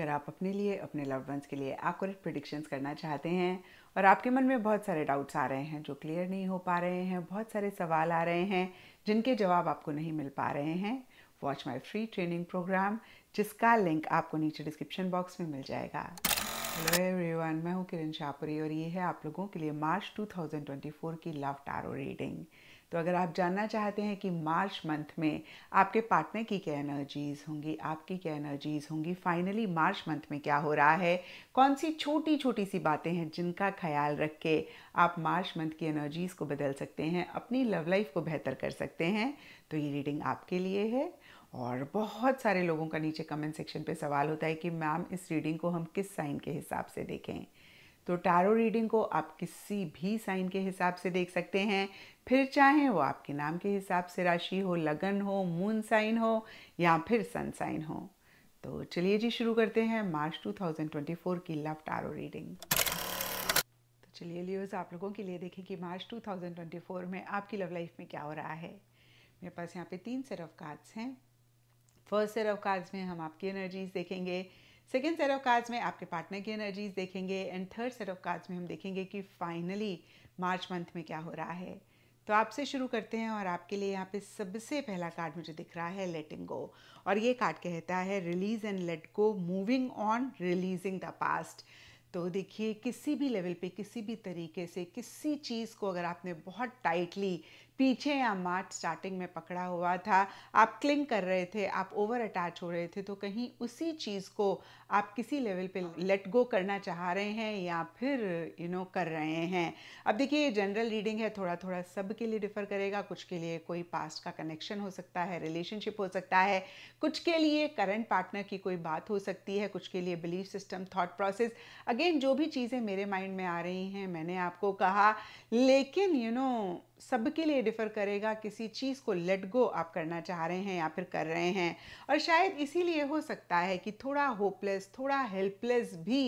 अगर आप अपने लिए अपने लव्ड वंस के लिए एक्यूरेट प्रिडिक्शंस करना चाहते हैं और आपके मन में बहुत सारे डाउट्स आ रहे हैं जो क्लियर नहीं हो पा रहे हैं बहुत सारे सवाल आ रहे हैं जिनके जवाब आपको नहीं मिल पा रहे हैं watch my free training programme जिसका लिंक आपको नीचे डिस्क्रिप्शन बॉक्स में मिल जाएगा हेलो एवरीवन मैं हूँ किरण शाहपुरी और ये है आप लोगों के लिए मार्च 2024 की लव टारो रीडिंग तो अगर आप जानना चाहते हैं कि मार्च मंथ में आपके पार्टनर की क्या एनर्जीज़ होंगी आपकी क्या एनर्जीज़ होंगी फाइनली मार्च मंथ में क्या हो रहा है कौन सी छोटी छोटी सी बातें हैं जिनका ख्याल रख के आप मार्च मंथ की एनर्जीज़ को बदल सकते हैं अपनी लव लाइफ को बेहतर कर सकते हैं तो ये रीडिंग आपके लिए है और बहुत सारे लोगों का नीचे कमेंट सेक्शन पे सवाल होता है कि मैम इस रीडिंग को हम किस साइन के हिसाब से देखें तो टैरो रीडिंग को आप किसी भी साइन के हिसाब से देख सकते हैं फिर चाहे वो आपके नाम के हिसाब से राशि हो लगन हो मून साइन हो या फिर सन साइन हो तो चलिए जी शुरू करते हैं मार्च 2024 की लव टैरो रीडिंग तो चलिए लियोज आप लोगों के लिए देखें कि मार्च 2024 में आपकी लव लाइफ में क्या हो रहा है मेरे पास यहाँ पे तीन सेट ऑफ कार्ड्स हैं फर्स्ट सेट ऑफ कार्ड्स में हम आपकी एनर्जीज देखेंगे सेकेंड सेट ऑफ कार्ड्स में आपके पार्टनर की एनर्जीज देखेंगे and third set of cards में हम देखेंगे कि फाइनली मार्च मंथ में क्या हो रहा है तो आपसे शुरू करते हैं और आपके लिए यहाँ पे सबसे पहला कार्ड मुझे दिख रहा है लेटिंग गो और ये कार्ड कहता है release and let go moving on releasing the past तो देखिए किसी भी लेवल पे किसी भी तरीके से किसी चीज़ को अगर आपने बहुत टाइटली पीछे या मार्ट स्टार्टिंग में पकड़ा हुआ था आप क्लिंग कर रहे थे आप ओवर अटैच हो रहे थे तो कहीं उसी चीज़ को आप किसी लेवल पे लेट हाँ। गो करना चाह रहे हैं या फिर यू नो कर रहे हैं अब देखिए ये जनरल रीडिंग है थोड़ा थोड़ा सब के लिए डिफ़र करेगा कुछ के लिए कोई पास्ट का कनेक्शन हो सकता है रिलेशनशिप हो सकता है कुछ के लिए करंट पार्टनर की कोई बात हो सकती है कुछ के लिए belief system thought process again जो भी चीज़ें मेरे माइंड में आ रही हैं मैंने आपको कहा लेकिन यू you नो know, सबके लिए डिफ़र करेगा किसी चीज़ को लेट गो आप करना चाह रहे हैं या फिर कर रहे हैं और शायद इसीलिए हो सकता है कि थोड़ा होपलेस थोड़ा हेल्पलेस भी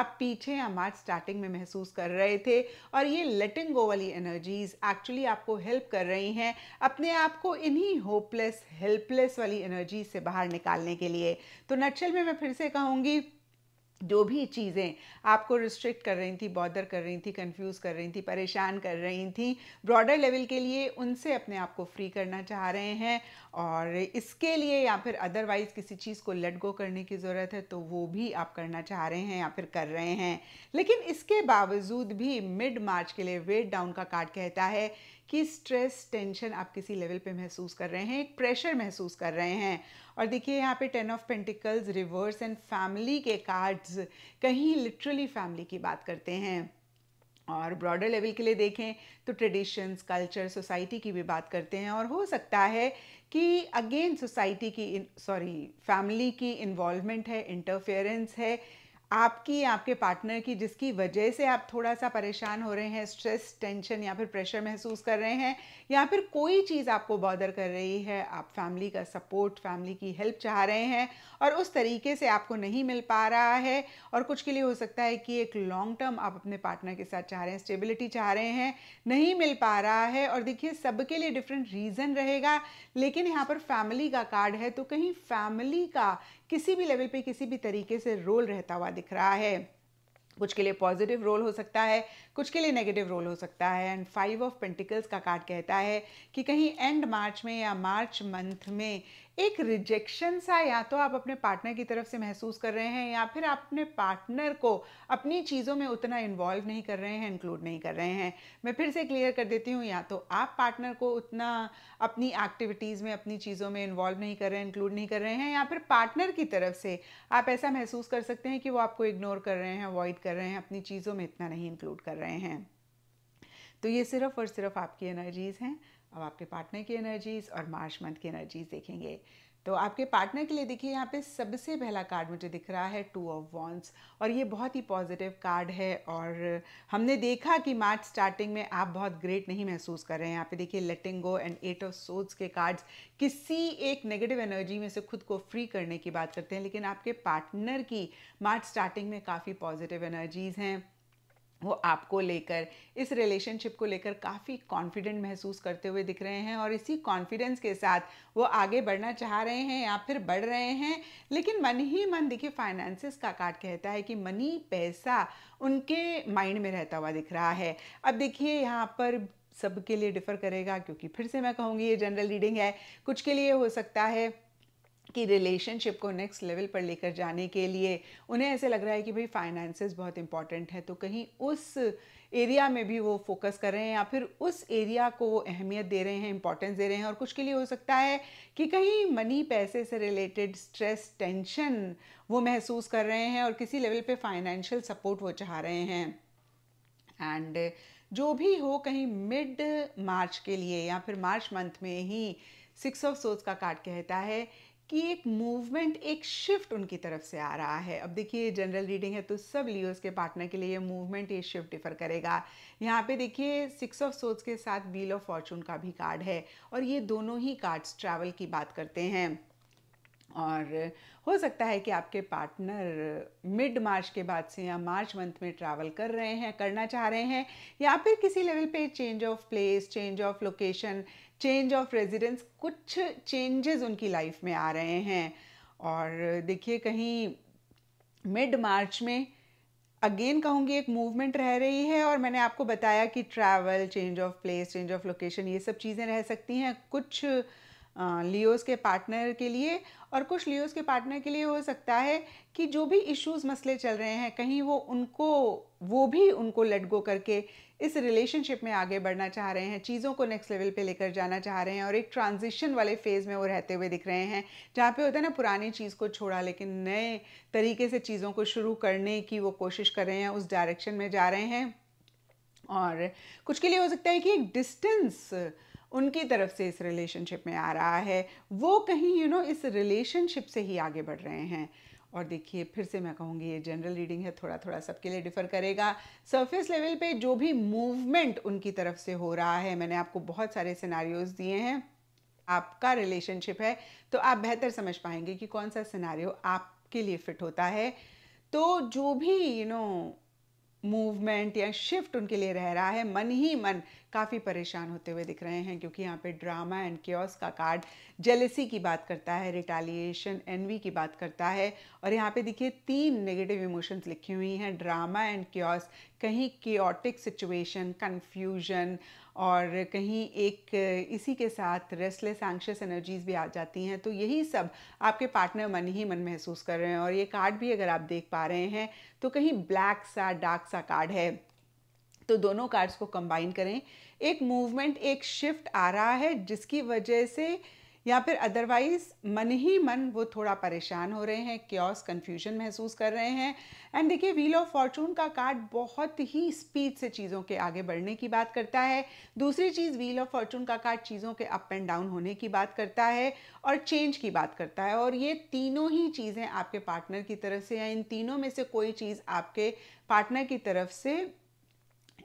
आप पीछे या मार्च स्टार्टिंग में महसूस कर रहे थे और ये लेटिंग गो वाली एनर्जीज एक्चुअली आपको हेल्प कर रही हैं अपने आप को इन्हीं होपलेस हेल्पलेस वाली एनर्जी से बाहर निकालने के लिए तो नक्शल में मैं फिर से कहूँगी जो भी चीज़ें आपको रिस्ट्रिक्ट कर रही थी बॉदर कर रही थी कंफ्यूज कर रही थी परेशान कर रही थी ब्रॉडर लेवल के लिए उनसे अपने आप को फ्री करना चाह रहे हैं और इसके लिए या फिर अदरवाइज़ किसी चीज़ को लेट गो करने की ज़रूरत है तो वो भी आप करना चाह रहे हैं या फिर कर रहे हैं लेकिन इसके बावजूद भी मिड मार्च के लिए वेट डाउन का कार्ड कहता है कि स्ट्रेस टेंशन आप किसी लेवल पे महसूस कर रहे हैं एक प्रेशर महसूस कर रहे हैं और देखिए यहाँ पे ten of pentacles reverse and family के कार्ड्स कहीं लिटरली फैमिली की बात करते हैं और ब्रॉडर लेवल के लिए देखें तो ट्रेडिशंस कल्चर सोसाइटी की भी बात करते हैं और हो सकता है कि अगेन सोसाइटी की सॉरी फैमिली की इन्वॉल्वमेंट है इंटरफेरेंस है आपकी आपके पार्टनर की जिसकी वजह से आप थोड़ा सा परेशान हो रहे हैं स्ट्रेस टेंशन या फिर प्रेशर महसूस कर रहे हैं या फिर कोई चीज़ आपको बॉदर कर रही है आप फैमिली का सपोर्ट फैमिली की हेल्प चाह रहे हैं और उस तरीके से आपको नहीं मिल पा रहा है और कुछ के लिए हो सकता है कि एक लॉन्ग टर्म आप अपने पार्टनर के साथ चाह रहे हैं स्टेबिलिटी चाह रहे हैं नहीं मिल पा रहा है और देखिए सबके लिए डिफरेंट रीज़न रहेगा लेकिन यहाँ पर फैमिली का कार्ड है तो कहीं फैमिली का किसी भी लेवल पे किसी भी तरीके से रोल रहता हुआ दिख रहा है कुछ के लिए पॉजिटिव रोल हो सकता है कुछ के लिए नेगेटिव रोल हो सकता है एंड फाइव ऑफ पेंटिकल्स का कार्ड कहता है कि कहीं एंड मार्च में या मार्च मंथ में एक रिजेक्शन सा या तो आप अपने पार्टनर की तरफ से महसूस कर रहे हैं या फिर आप अपने पार्टनर को अपनी चीज़ों में उतना इन्वॉल्व नहीं कर रहे हैं इंक्लूड नहीं कर रहे हैं मैं फिर से क्लियर कर देती हूँ या तो आप पार्टनर को उतना अपनी एक्टिविटीज़ में अपनी चीज़ों में इन्वॉल्व नहीं कर रहे हैं इंक्लूड नहीं कर रहे हैं या फिर पार्टनर की तरफ से आप ऐसा महसूस कर सकते हैं कि वो आपको इग्नोर कर रहे हैं अवॉइड कर रहे हैं अपनी चीज़ों में इतना नहीं इंक्लूड कर रहे हैं तो ये सिर्फ और सिर्फ आपकी एनर्जीज़ हैं अब आपके पार्टनर की एनर्जीज़ और मार्च मंथ की एनर्जीज़ देखेंगे तो आपके पार्टनर के लिए देखिए यहाँ पे सबसे पहला कार्ड मुझे दिख रहा है टू ऑफ वॉन्स और ये बहुत ही पॉजिटिव कार्ड है और हमने देखा कि मार्च स्टार्टिंग में आप बहुत ग्रेट नहीं महसूस कर रहे हैं यहाँ पे देखिए letting go and eight of swords के कार्ड्स किसी एक नेगेटिव एनर्जी में से खुद को फ्री करने की बात करते हैं लेकिन आपके पार्टनर की मार्च स्टार्टिंग में काफ़ी पॉजिटिव एनर्जीज़ हैं वो आपको लेकर इस रिलेशनशिप को लेकर काफ़ी कॉन्फिडेंट महसूस करते हुए दिख रहे हैं और इसी कॉन्फिडेंस के साथ वो आगे बढ़ना चाह रहे हैं या फिर बढ़ रहे हैं लेकिन मन ही मन देखिए फाइनेंसिस का कार्ड कहता है कि मनी पैसा उनके माइंड में रहता हुआ दिख रहा है अब देखिए यहाँ पर सबके लिए डिफ़र करेगा क्योंकि फिर से मैं कहूँगी ये जनरल रीडिंग है कुछ के लिए हो सकता है की रिलेशनशिप को नेक्स्ट लेवल पर लेकर जाने के लिए उन्हें ऐसे लग रहा है कि भाई फाइनेंसेस बहुत इंपॉर्टेंट है तो कहीं उस एरिया में भी वो फोकस कर रहे हैं या फिर उस एरिया को वो अहमियत दे रहे हैं इंपॉर्टेंस दे रहे हैं और कुछ के लिए हो सकता है कि कहीं मनी पैसे से रिलेटेड स्ट्रेस टेंशन वो महसूस कर रहे हैं और किसी लेवल पे फाइनेंशियल सपोर्ट वो चाह रहे हैं एंड जो भी हो कहीं मिड मार्च के लिए या फिर मार्च मंथ में ही सिक्स ऑफ सोर्स का कार्ड कहता है कि एक मूवमेंट एक शिफ्ट उनकी तरफ से आ रहा है अब देखिए जनरल रीडिंग है तो सब लियोस के पार्टनर के लिए ये मूवमेंट ये शिफ्ट डिफर करेगा यहाँ पे देखिए सिक्स ऑफ सोर्स के साथ व्हील ऑफ फॉर्चून का भी कार्ड है और ये दोनों ही कार्ड्स ट्रैवल की बात करते हैं और हो सकता है कि आपके पार्टनर मिड मार्च के बाद से या मार्च मंथ में ट्रैवल कर रहे हैं करना चाह रहे हैं या फिर किसी लेवल पे change of place change of location change of residence कुछ चेंजेस उनकी लाइफ में आ रहे हैं और देखिए कहीं मिड मार्च में अगेन कहूँगी एक मूवमेंट रह रही है और मैंने आपको बताया कि travel change of place change of location ये सब चीज़ें रह सकती हैं कुछ लियोस के पार्टनर के लिए और कुछ लियोस के पार्टनर के लिए हो सकता है कि जो भी इश्यूज मसले चल रहे हैं कहीं वो उनको वो भी उनको लेट गो करके इस रिलेशनशिप में आगे बढ़ना चाह रहे हैं चीज़ों को नेक्स्ट लेवल पे लेकर जाना चाह रहे हैं और एक ट्रांजिशन वाले फेज़ में वो रहते हुए दिख रहे हैं जहाँ पे होता है ना पुरानी चीज़ को छोड़ा लेकिन नए तरीके से चीज़ों को शुरू करने की वो कोशिश कर रहे हैं उस डायरेक्शन में जा रहे हैं और कुछ के लिए हो सकता है कि एक डिस्टेंस उनकी तरफ से इस रिलेशनशिप में आ रहा है वो कहीं यू you नो know, इस रिलेशनशिप से ही आगे बढ़ रहे हैं और देखिए फिर से मैं कहूँगी ये जनरल रीडिंग है थोड़ा थोड़ा सबके लिए डिफ़र करेगा सरफेस लेवल पे जो भी मूवमेंट उनकी तरफ से हो रहा है मैंने आपको बहुत सारे सिनारियोज दिए हैं आपका रिलेशनशिप है तो आप बेहतर समझ पाएंगे कि कौन सा सिनारियो आपके लिए फिट होता है तो जो भी you you know know, movement या शिफ्ट उनके लिए रह रहा है मन ही मन काफ़ी परेशान होते हुए दिख रहे हैं क्योंकि यहाँ पे ड्रामा एंड क्योस का कार्ड जेलेसी की बात करता है रिटालिएशन एनवी की बात करता है और यहाँ पे देखिए तीन नेगेटिव इमोशंस लिखी हुई हैं ड्रामा एंड क्योस कहीं क्योटिक सिचुएशन कन्फ्यूजन और कहीं एक इसी के साथ रेस्टलेस एंक्शस एनर्जीज भी आ जाती हैं तो यही सब आपके पार्टनर मन ही मन महसूस कर रहे हैं और ये कार्ड भी अगर आप देख पा रहे हैं तो कहीं ब्लैक सा डार्क सा कार्ड है तो दोनों कार्ड्स को कंबाइन करें एक मूवमेंट एक शिफ्ट आ रहा है जिसकी वजह से या फिर अदरवाइज मन ही मन वो थोड़ा परेशान हो रहे हैं क्योस कंफ्यूजन महसूस कर रहे हैं एंड देखिए व्हील ऑफ फॉर्चून का कार्ड बहुत ही स्पीड से चीज़ों के आगे बढ़ने की बात करता है दूसरी चीज़ व्हील ऑफ फॉर्चून का कार्ड चीज़ों के अप एंड डाउन होने की बात करता है और चेंज की बात करता है और ये तीनों ही चीज़ें आपके पार्टनर की तरफ से या इन तीनों में से कोई चीज़ आपके पार्टनर की तरफ से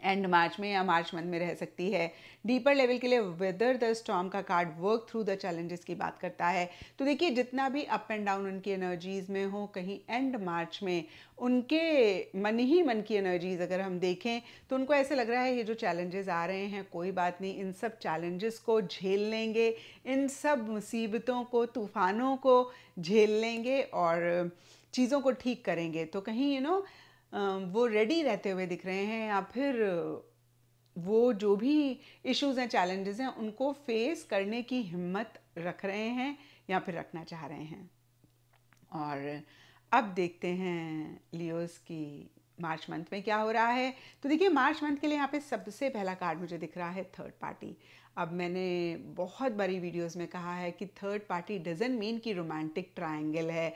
एंड मार्च में या मार्च मंथ में रह सकती है डीपर लेवल के लिए वेदर द स्टॉम का card work through the challenges की बात करता है तो देखिए जितना भी अप एंड डाउन उनकी एनर्जीज़ में हो कहीं एंड मार्च में उनके मन ही मन की एनर्जीज़ अगर हम देखें तो उनको ऐसे लग रहा है ये जो चैलेंजेस आ रहे हैं कोई बात नहीं इन सब चैलेंजेस को झेल लेंगे इन सब मुसीबतों को तूफ़ानों को झेल लेंगे और चीज़ों को ठीक करेंगे तो कहीं यू you नो know, वो रेडी रहते हुए दिख रहे हैं या फिर वो जो भी इश्यूज हैं चैलेंजेस हैं उनको फेस करने की हिम्मत रख रहे हैं या फिर रखना चाह रहे हैं और अब देखते हैं लियोस की मार्च मंथ में क्या हो रहा है तो देखिए मार्च मंथ के लिए यहाँ पे सबसे पहला कार्ड मुझे दिख रहा है थर्ड पार्टी अब मैंने बहुत बारी वीडियोस में कहा है कि थर्ड पार्टी डजन मीन कि रोमांटिक ट्रायंगल है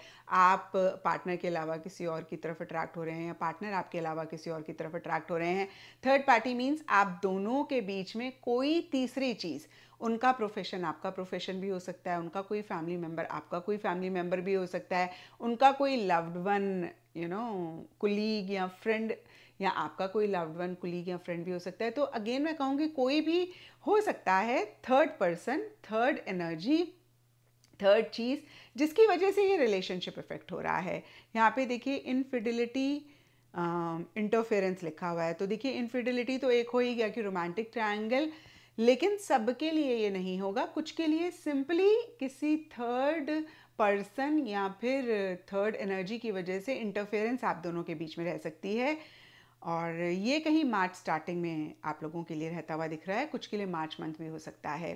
आप पार्टनर के अलावा किसी और की तरफ अट्रैक्ट हो रहे हैं या पार्टनर आपके अलावा किसी और की तरफ अट्रैक्ट हो रहे हैं थर्ड पार्टी मीन्स आप दोनों के बीच में कोई तीसरी चीज़ उनका प्रोफेशन आपका प्रोफेशन भी हो सकता है उनका कोई फैमिली मेम्बर आपका कोई फैमिली मेम्बर भी हो सकता है उनका कोई loved one you know colleague या फ्रेंड या आपका कोई लव्ड वन कुलीग या फ्रेंड भी हो सकता है तो अगेन मैं कहूँगी कोई भी हो सकता है third person third energy third चीज़ जिसकी वजह से ये रिलेशनशिप इफेक्ट हो रहा है यहाँ पे देखिए इनफिडिलिटी इंटरफेरेंस लिखा हुआ है तो देखिए इनफिडिलिटी तो एक हो ही गया कि रोमांटिक ट्रायंगल लेकिन सबके लिए ये नहीं होगा कुछ के लिए सिंपली किसी थर्ड पर्सन या फिर थर्ड एनर्जी की वजह से इंटरफेरेंस आप दोनों के बीच में रह सकती है और ये कहीं मार्च स्टार्टिंग में आप लोगों के लिए रहता हुआ दिख रहा है कुछ के लिए मार्च मंथ भी हो सकता है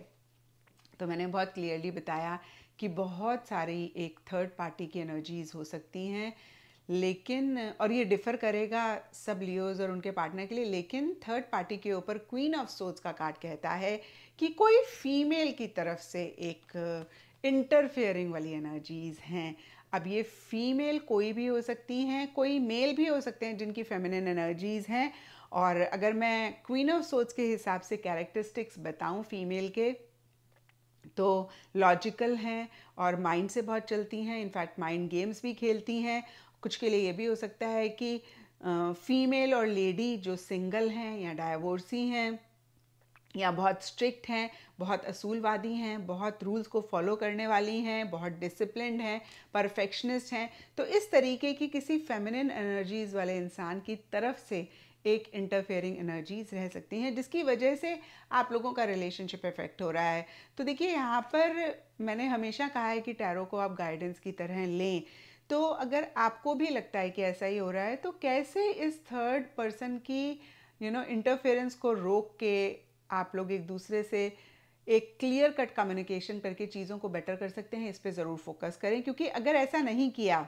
तो मैंने बहुत क्लियरली बताया कि बहुत सारी एक थर्ड पार्टी की एनर्जीज हो सकती हैं लेकिन और ये डिफ़र करेगा सब लियोज और उनके पार्टनर के लिए लेकिन थर्ड पार्टी के ऊपर क्वीन ऑफ सोच का कार्ड कहता है कि कोई फीमेल की तरफ से एक इंटरफेयरिंग वाली एनर्जीज़ हैं अब ये फीमेल कोई भी हो सकती हैं कोई मेल भी हो सकते हैं जिनकी फेमिनिन एनर्जीज़ हैं और अगर मैं क्वीन ऑफ सोच के हिसाब से कैरेक्टरिस्टिक्स बताऊं फीमेल के तो लॉजिकल हैं और माइंड से बहुत चलती हैं इनफैक्ट माइंड गेम्स भी खेलती हैं कुछ के लिए ये भी हो सकता है कि फीमेल और लेडी जो सिंगल हैं या डाइवोर्सी हैं या बहुत स्ट्रिक्ट हैं बहुत असूलवादी हैं बहुत रूल्स को फॉलो करने वाली हैं बहुत डिसिप्लिनड हैं परफेक्शनिस्ट हैं तो इस तरीके की किसी फेमिनिन एनर्जीज़ वाले इंसान की तरफ से एक इंटरफेयरिंग एनर्जीज रह सकती हैं जिसकी वजह से आप लोगों का रिलेशनशिप इफेक्ट हो रहा है तो देखिए यहाँ पर मैंने हमेशा कहा है कि टैरो को आप गाइडेंस की तरह लें तो अगर आपको भी लगता है कि ऐसा ही हो रहा है तो कैसे इस थर्ड पर्सन की यू नो इंटरफेरेंस को रोक के आप लोग एक दूसरे से एक क्लियर कट कम्युनिकेशन करके चीज़ों को बेटर कर सकते हैं इस पर ज़रूर फोकस करें क्योंकि अगर ऐसा नहीं किया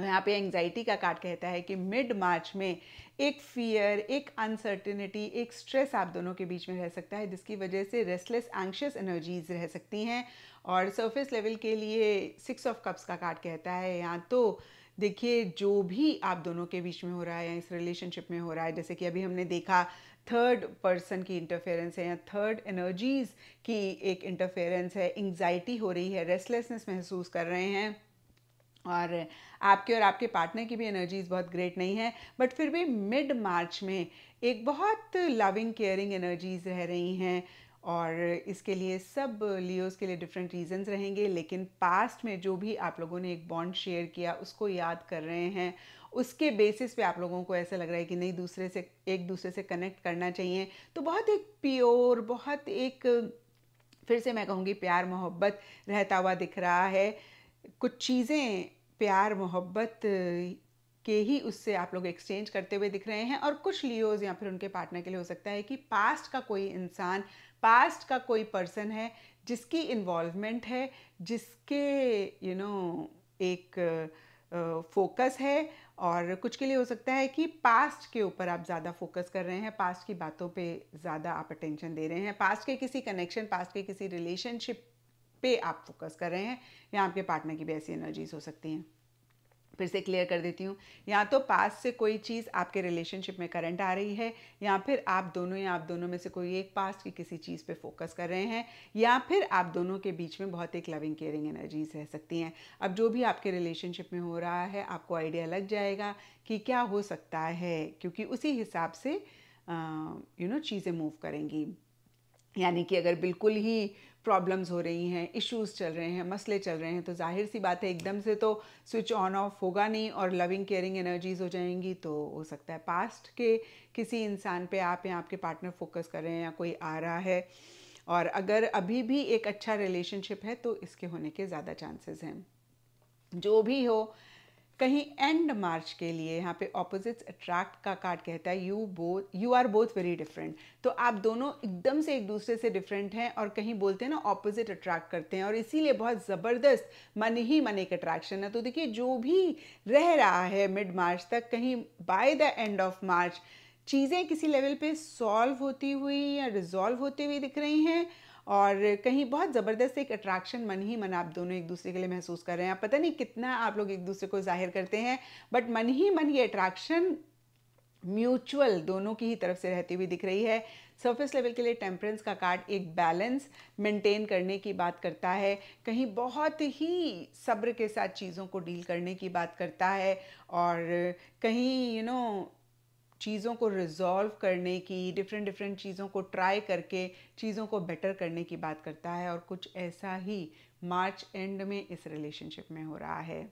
यहाँ पे एंग्जाइटी का कार्ड कहता है कि मिड मार्च में एक फियर एक अनसर्टिनिटी एक स्ट्रेस आप दोनों के बीच में रह सकता है जिसकी वजह से रेस्टलेस एंशियस एनर्जीज रह सकती हैं और सरफेस लेवल के लिए सिक्स ऑफ कप्स का कार्ड कहता है यहाँ तो देखिए जो भी आप दोनों के बीच में हो रहा है या इस रिलेशनशिप में हो रहा है जैसे कि अभी हमने देखा थर्ड पर्सन की इंटरफेरेंस है या थर्ड एनर्जीज़ की एक इंटरफेरेंस है एंग्जाइटी हो रही है रेस्टलेसनेस महसूस कर रहे हैं और आपके और आपके पार्टनर की भी एनर्जीज़ बहुत ग्रेट नहीं है बट फिर भी मिड मार्च में एक बहुत लविंग केयरिंग एनर्जीज़ रह रही हैं और इसके लिए सब लियोस के लिए डिफरेंट रीजंस रहेंगे लेकिन पास्ट में जो भी आप लोगों ने एक बॉन्ड शेयर किया उसको याद कर रहे हैं उसके बेसिस पे आप लोगों को ऐसा लग रहा है कि नहीं दूसरे से एक दूसरे से कनेक्ट करना चाहिए तो बहुत एक प्योर बहुत एक फिर से मैं कहूँगी प्यार मोहब्बत रहता हुआ दिख रहा है कुछ चीज़ें प्यार मोहब्बत के ही उससे आप लोग एक्सचेंज करते हुए दिख रहे हैं और कुछ लियोज या फिर उनके पार्टनर के लिए हो सकता है कि पास्ट का कोई इंसान पास्ट का कोई पर्सन है जिसकी इन्वॉल्वमेंट है जिसके यू you नो know, एक फोकस है और कुछ के लिए हो सकता है कि पास्ट के ऊपर आप ज़्यादा फोकस कर रहे हैं पास्ट की बातों पे ज़्यादा आप अटेंशन दे रहे हैं पास्ट के किसी कनेक्शन पास्ट के किसी रिलेशनशिप पे आप फोकस कर रहे हैं या आपके पार्टनर की भी ऐसी एनर्जीज हो सकती हैं फिर से क्लियर कर देती हूँ या तो पास से कोई चीज़ आपके रिलेशनशिप में करंट आ रही है या फिर आप दोनों या आप दोनों में से कोई एक पास की किसी चीज़ पे फोकस कर रहे हैं या फिर आप दोनों के बीच में बहुत एक लविंग केयरिंग एनर्जीज रह सकती हैं अब जो भी आपके रिलेशनशिप में हो रहा है आपको आइडिया लग जाएगा कि क्या हो सकता है क्योंकि उसी हिसाब से यू नो चीज़ें मूव करेंगी यानी कि अगर बिल्कुल ही प्रॉब्लम्स हो रही हैं इश्यूज चल रहे हैं मसले चल रहे हैं तो जाहिर सी बात है एकदम से तो स्विच ऑन ऑफ होगा नहीं और लविंग केयरिंग एनर्जीज हो जाएंगी तो हो सकता है पास्ट के किसी इंसान पे आप या आपके पार्टनर फोकस कर रहे हैं या कोई आ रहा है और अगर अभी भी एक अच्छा रिलेशनशिप है तो इसके होने के ज़्यादा चांसेस हैं जो भी हो कहीं एंड मार्च के लिए यहाँ पे ऑपोजिट्स अट्रैक्ट का कार्ड कहता है you both you are both very different तो आप दोनों एकदम से एक दूसरे से डिफरेंट हैं और कहीं बोलते हैं ना ऑपोजिट अट्रैक्ट करते हैं और इसीलिए बहुत ज़बरदस्त मन ही मन एक अट्रैक्शन है तो देखिए जो भी रह रहा है मिड मार्च तक कहीं by the end of March चीज़ें किसी लेवल पे सॉल्व होती हुई या रिजॉल्व होती हुई दिख रही हैं और कहीं बहुत ज़बरदस्त एक अट्रैक्शन मन ही मन आप दोनों एक दूसरे के लिए महसूस कर रहे हैं पता नहीं कितना आप लोग एक दूसरे को जाहिर करते हैं बट मन ही मन ये अट्रैक्शन म्यूचुअल दोनों की ही तरफ से रहती हुई दिख रही है सरफेस लेवल के लिए टेम्परेंस का कार्ड एक बैलेंस मेंटेन करने की बात करता है कहीं बहुत ही सब्र के साथ चीज़ों को डील करने की बात करता है और कहीं यू you नो know, चीज़ों को रिज़ॉल्व करने की डिफरेंट डिफरेंट चीज़ों को ट्राई करके चीज़ों को बेटर करने की बात करता है और कुछ ऐसा ही मार्च एंड में इस रिलेशनशिप में हो रहा है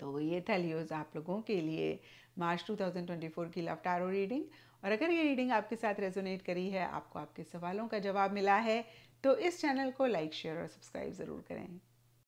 तो ये था लियोज आप लोगों के लिए मार्च 2024 की लव टारो रीडिंग और अगर ये रीडिंग आपके साथ रेजोनेट करी है आपको आपके सवालों का जवाब मिला है तो इस चैनल को लाइक शेयर और सब्सक्राइब ज़रूर करें